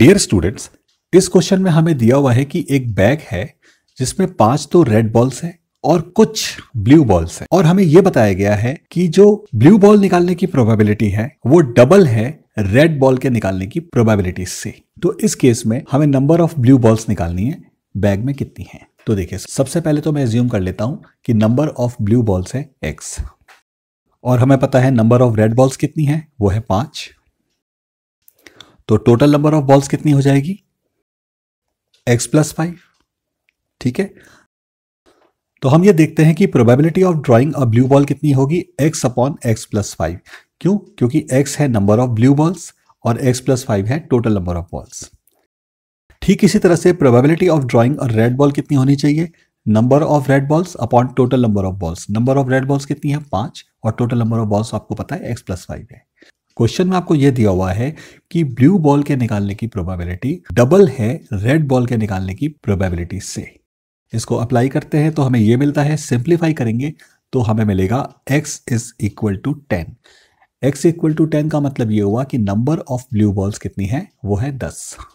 dear students इस question में हमें दिया हुआ है कि एक बैग है जिसमें पांच तो रेड बॉल्स है और कुछ ब्लू बॉल्स है और हमें यह बताया गया है कि जो ब्लू बॉल निकालने की प्रोबेबिलिटी है वो डबल है रेड बॉल के निकालने की प्रोबेबिलिटी से तो इस केस में हमें नंबर ऑफ ब्लू बॉल्स निकालनी है बैग में कितनी है तो देखिए सबसे पहले तो मैं एज्यूम कर लेता हूं कि नंबर ऑफ ब्लू बॉल्स है एक्स और हमें पता है नंबर ऑफ रेड बॉल्स कितनी है वो है पांच तो टोटल नंबर ऑफ बॉल्स कितनी हो जाएगी एक्स प्लस फाइव ठीक है तो हम ये देखते हैं कि probability of drawing a blue ball कितनी होगी X upon X plus five क्यों क्योंकि एक्स है नंबर ऑफ ब्लू बॉल्स और एक्स प्लस फाइव है टोटल नंबर ऑफ बॉल्स ठीक इसी तरह से probability of drawing a red ball कितनी होनी चाहिए number of red balls upon total number of balls number of red balls कितनी है पांच और टोटल नंबर ऑफ बॉल्स आपको पता है एक्स प्लस फाइव है क्वेश्चन में आपको यह दिया हुआ है कि ब्लू बॉल के निकालने की प्रोबेबिलिटी डबल है रेड बॉल के निकालने की प्रोबेबिलिटी से इसको अप्लाई करते हैं तो हमें यह मिलता है सिंप्लीफाई करेंगे तो हमें मिलेगा x is equal to ten X equal to ten का मतलब ये हुआ कि नंबर ऑफ ब्लू बॉल्स कितनी है वो है दस